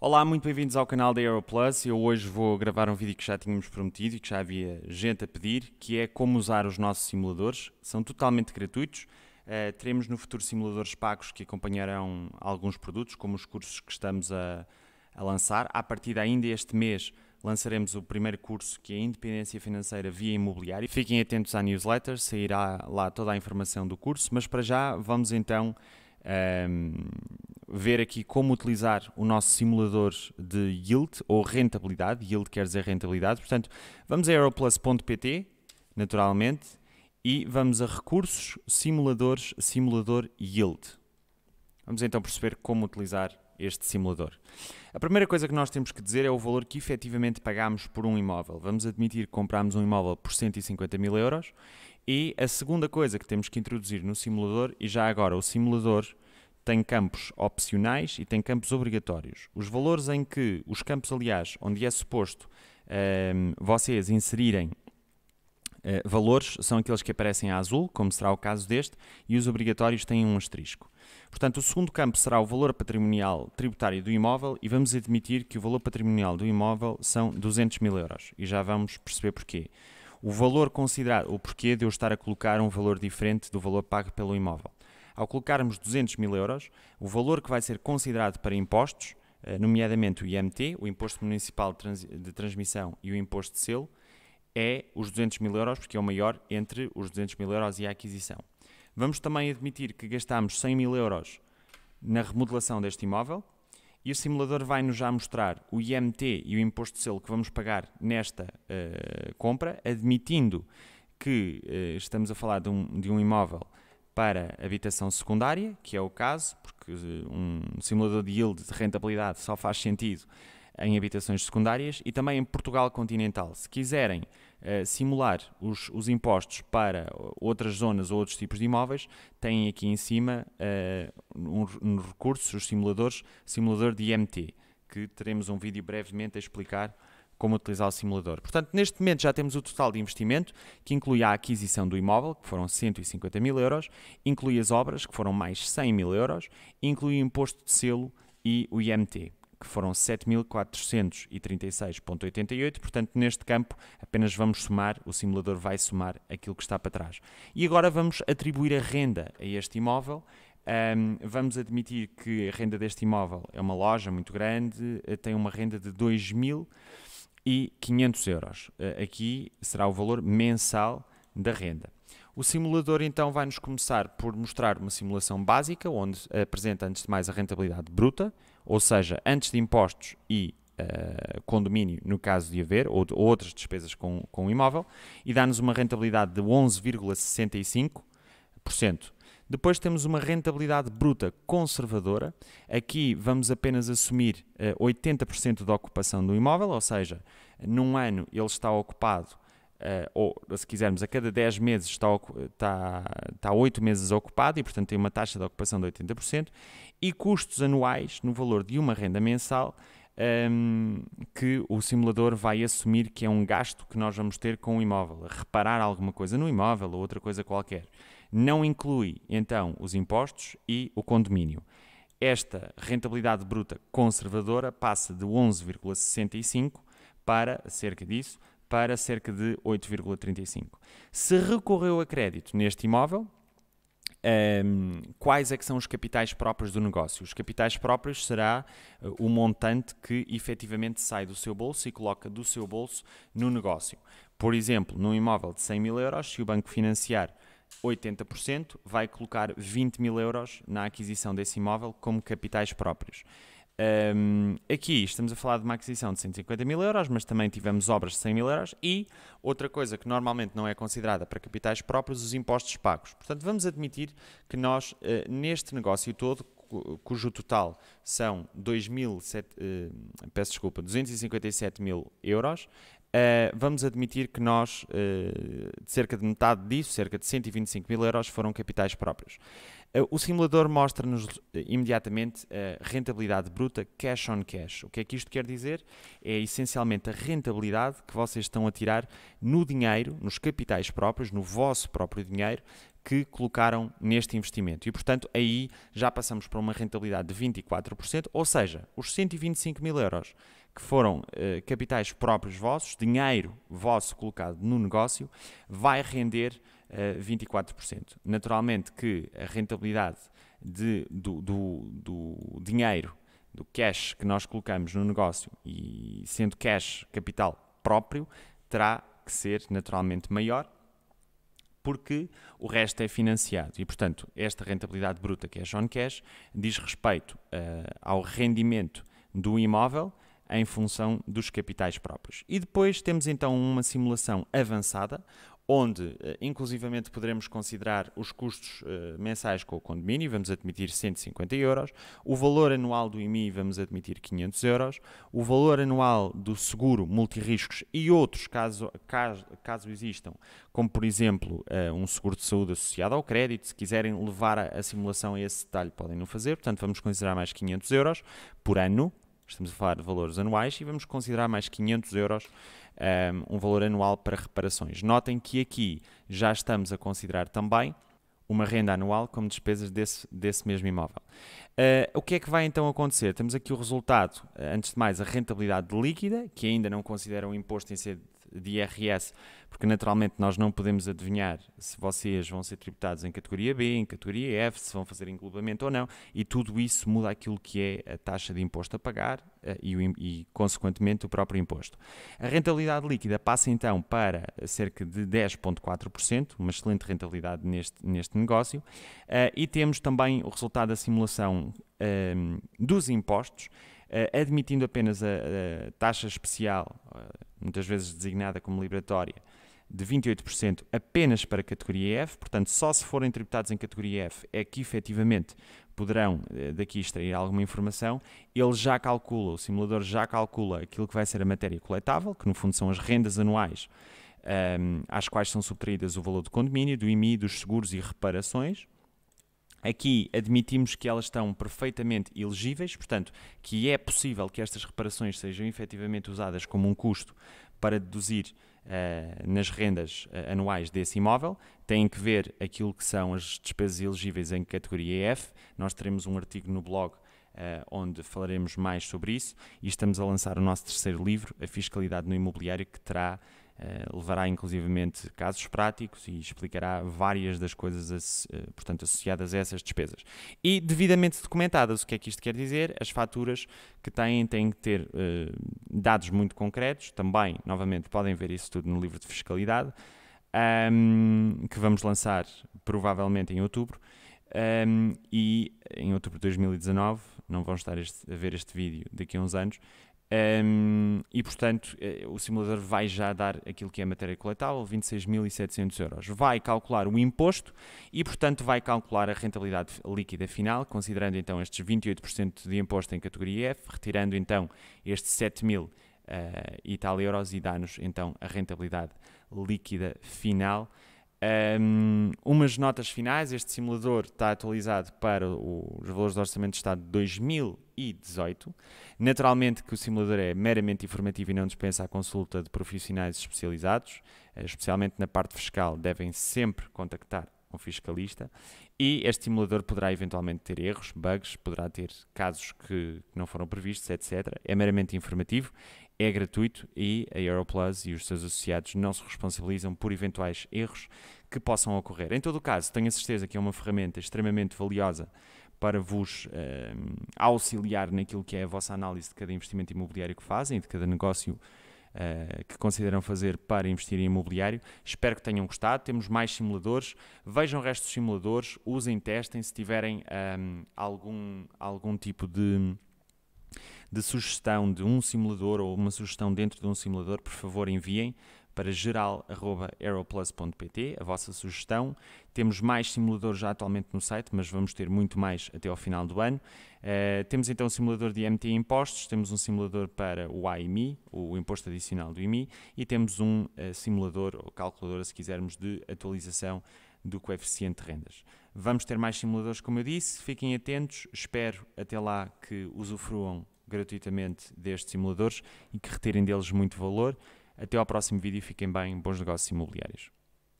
Olá, muito bem-vindos ao canal da Aeroplus. Eu hoje vou gravar um vídeo que já tínhamos prometido e que já havia gente a pedir, que é como usar os nossos simuladores. São totalmente gratuitos. Uh, teremos no futuro simuladores pagos que acompanharão alguns produtos, como os cursos que estamos a, a lançar. A partir ainda este mês lançaremos o primeiro curso que é Independência Financeira via Imobiliário. Fiquem atentos à newsletter, sairá lá toda a informação do curso, mas para já vamos então um, ehm, ver aqui como utilizar o nosso simulador de yield ou rentabilidade. Yield quer dizer rentabilidade. Portanto, vamos a aeroplus.pt, naturalmente, e vamos a recursos, simuladores, simulador yield. Vamos então perceber como utilizar este simulador. A primeira coisa que nós temos que dizer é o valor que efetivamente pagámos por um imóvel. Vamos admitir que comprámos um imóvel por 150 mil euros. E a segunda coisa que temos que introduzir no simulador, e já agora o simulador tem campos opcionais e tem campos obrigatórios. Os valores em que, os campos, aliás, onde é suposto um, ehm, vocês inserirem uh, valores, são aqueles que aparecem a azul, como será o caso deste, e os obrigatórios têm um asterisco. Portanto, o segundo campo será o valor patrimonial tributário do imóvel e vamos admitir que o valor patrimonial do imóvel são 200 mil euros e já vamos perceber porquê. O valor considerado, o porquê de eu estar a colocar um valor diferente do valor pago pelo imóvel. Ao colocarmos 200 mil euros, o valor que vai ser considerado para impostos, eh, nomeadamente o IMT, o Imposto Municipal de Transmissão e o Imposto de Selo, é os 200 mil euros, porque é o maior entre os 200 mil euros e a aquisição. Vamos também admitir que gastámos 100 mil euros na remodelação deste imóvel e o simulador vai-nos já mostrar o IMT e o imposto de selo que vamos pagar nesta uh, compra, admitindo que uh, estamos a falar de um, de um imóvel para habitação secundária, que é o caso, porque eh, um simulador de yield, de rentabilidade, só faz sentido em habitações secundárias e também em Portugal continental. Se quiserem uh, simular os, os, impostos para outras zonas ou outros tipos de imóveis, têm aqui em cima uh, um, um recurso, os simuladores, simulador de IMT, que teremos um vídeo brevemente a explicar como utilizar o simulador. Portanto, neste momento já temos o total de investimento, que inclui a aquisição do imóvel, que foram 150 mil euros, inclui as obras, que foram mais 100 mil euros, inclui o imposto de selo e o IMT, que foram 7.436,88. Portanto, neste campo apenas vamos somar, o simulador vai somar aquilo que está para trás. E agora vamos atribuir a renda a este imóvel. Um, vamos admitir que a renda deste imóvel é uma loja muito grande, eh, tem uma renda de 2 mil e 500 euros. Eh, aqui será o valor mensal da renda. O simulador então vai-nos começar por mostrar uma simulação básica, onde apresenta antes de mais a rentabilidade bruta, ou seja, antes de impostos e uh, condomínio, no caso de haver, ou, de, ou outras despesas com, com o imóvel, e dá-nos uma rentabilidade de 11,65%. Depois temos uma rentabilidade bruta conservadora. Aqui vamos apenas assumir 80% eh, da ocupação do imóvel, ou seja, num ano ele está ocupado, eh, ou se quisermos, a cada 10 meses está, está, está 8 meses ocupado e, portanto, tem uma taxa de ocupação de 80%, e custos anuais no valor de uma renda mensal. Um, ehm, que o simulador vai assumir que é um gasto que nós vamos ter com o imóvel, reparar alguma coisa no imóvel ou outra coisa qualquer não inclui então os impostos e o condomínio. Esta rentabilidade bruta conservadora passa de 11,65 para cerca disso, para cerca de 8,35. Se recorreu a crédito neste imóvel, um, quais é que são os capitais próprios do negócio? Os capitais próprios será eh, o montante que efetivamente sai do seu bolso e coloca do seu bolso no negócio. Por exemplo, num imóvel de 100 mil euros, se o banco financiar 80%, vai colocar 20 mil euros na aquisição desse imóvel como capitais próprios. Um, aqui estamos a falar de uma aquisição de 150 mil euros, mas também tivemos obras de 100 mil euros e outra coisa que normalmente não é considerada para capitais próprios, os impostos pagos. Portanto, vamos admitir que nós, uh, neste negócio todo, cujo total são 2.000, uh, eh, peço desculpa, 257 mil euros, Uh, vamos admitir que nós, uh, cerca de metade disso, cerca de 125 mil euros, foram capitais próprios. Eh, o simulador mostra-nos imediatamente a rentabilidade bruta cash on cash. O que é que isto quer dizer? É essencialmente a rentabilidade que vocês estão a tirar no dinheiro, nos capitais próprios, no vosso próprio dinheiro, que colocaram neste investimento. E, portanto, aí já passamos para uma rentabilidade de 24%, ou seja, os 125 mil euros que foram uh, capitais próprios vossos, dinheiro vosso colocado no negócio, vai render uh, eh, 24%. Naturalmente que a rentabilidade de, do, do, do dinheiro, do cash que nós colocamos no negócio, e sendo cash capital próprio, terá que ser naturalmente maior, porque o resto é financiado. E, portanto, esta rentabilidade bruta, que é John Cash, diz respeito uh, ao rendimento do imóvel em função dos capitais próprios. E depois temos então uma simulação avançada, onde eh, inclusivamente poderemos considerar os custos uh, mensais com o condomínio, vamos admitir 150 euros, o valor anual do IMI vamos admitir 500 euros, o valor anual do seguro multiriscos e outros caso, caso, caso existam, como por exemplo uh, um seguro de saúde associado ao crédito, se quiserem levar a, a simulação a esse detalhe podem não fazer, portanto vamos considerar mais 500 euros por ano, Estamos a falar de valores anuais e vamos considerar mais 500 euros um, ehm, um valor anual para reparações. Notem que aqui já estamos a considerar também uma renda anual como despesas desse, desse mesmo imóvel. Uh, o que é que vai então acontecer? Temos aqui o resultado, eh, antes de mais, a rentabilidade líquida, que ainda não considera o imposto em ser de IRS, porque naturalmente nós não podemos adivinhar se vocês vão ser tributados em categoria B, em categoria F, se vão fazer englobamento ou não, e tudo isso muda aquilo que é a taxa de imposto a pagar eh, e, e consequentemente, o próprio imposto. A rentabilidade líquida passa então para cerca de 10,4%, uma excelente rentabilidade neste, neste negócio, eh, e temos também o resultado da simulação ehm, dos impostos eh, admitindo apenas a, a, taxa especial, muitas vezes designada como liberatória, de 28% apenas para a categoria F, portanto, só se forem tributados em categoria F é que efetivamente poderão eh, daqui extrair alguma informação. Ele já calcula, o simulador já calcula aquilo que vai ser a matéria coletável, que no fundo são as rendas anuais um, ehm, às quais são subtraídas o valor do condomínio, do IMI, dos seguros e reparações. Aqui admitimos que elas estão perfeitamente elegíveis, portanto, que é possível que estas reparações sejam efetivamente usadas como um custo para deduzir uh, nas rendas uh, anuais desse imóvel. Tem que ver aquilo que são as despesas elegíveis em categoria F. Nós teremos um artigo no blog Uh, onde falaremos mais sobre isso. E estamos a lançar o nosso terceiro livro, A Fiscalidade no Imobiliário, que terá eh, levará inclusivamente casos práticos e explicará várias das coisas eh, portanto, associadas a essas despesas. E devidamente documentadas, o que é que isto quer dizer? As faturas que têm têm que ter uh, dados muito concretos, também, novamente, podem ver isso tudo no livro de fiscalidade, um, que vamos lançar provavelmente em outubro. Um, e em outubro de 2019, não vão estar este, a ver este vídeo daqui a uns anos, um, e, portanto, eh, o simulador vai já dar aquilo que é a matéria coletável, 26.700 euros. Vai calcular o imposto e, portanto, vai calcular a rentabilidade líquida final, considerando então estes 28% de imposto em categoria F, retirando então estes 7 mil uh, e tal euros e dá-nos então a rentabilidade líquida final. Um, umas notas finais, este simulador está atualizado para os valores do Orçamento de Estado de 2018. Naturalmente que o simulador é meramente informativo e não dispensa a consulta de profissionais especializados, eh, especialmente na parte fiscal, devem sempre contactar um fiscalista e este simulador poderá eventualmente ter erros, bugs, poderá ter casos que, que não foram previstos, etc. É meramente informativo é gratuito e a Aeroplus e os seus associados não se responsabilizam por eventuais erros que possam ocorrer. Em todo o caso, tenho a certeza que é uma ferramenta extremamente valiosa para vos eh, auxiliar naquilo que é a vossa análise de cada investimento imobiliário que fazem, de cada negócio Uh, que consideram fazer para investir em imobiliário. Espero que tenham gostado. Temos mais simuladores. Vejam o resto dos simuladores, usem, testem. Se tiverem um, eh, algum, algum tipo de de sugestão de um simulador ou uma sugestão dentro de um simulador, por favor enviem para geral.aeroplus.pt a vossa sugestão. Temos mais simuladores já atualmente no site, mas vamos ter muito mais até ao final do ano. Uh, temos então um simulador de MT Impostos, temos um simulador para o AIMI, o Imposto Adicional do IMI, e temos um uh, simulador ou calculadora, se quisermos, de atualização do coeficiente de rendas. Vamos ter mais simuladores, como eu disse, fiquem atentos, espero até lá que usufruam gratuitamente destes simuladores e que retirem deles muito valor. Até ao próximo vídeo, fiquem bem, bons negócios imobiliários.